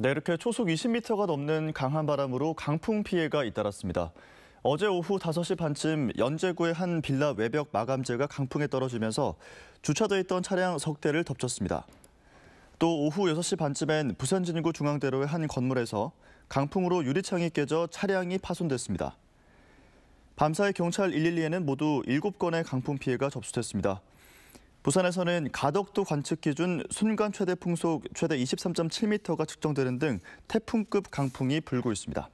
네, 이렇게 초속 20m가 넘는 강한 바람으로 강풍 피해가 잇따랐습니다. 어제 오후 5시 반쯤 연제구의 한 빌라 외벽 마감재가 강풍에 떨어지면서 주차돼 있던 차량 석 대를 덮쳤습니다. 또 오후 6시 반쯤엔 부산 진구 중앙대로의 한 건물에서 강풍으로 유리창이 깨져 차량이 파손됐습니다. 밤사이 경찰 112에는 모두 7건의 강풍 피해가 접수됐습니다. 부산에서는 가덕도 관측 기준 순간 최대 풍속 최대 23.7m가 측정되는 등 태풍급 강풍이 불고 있습니다.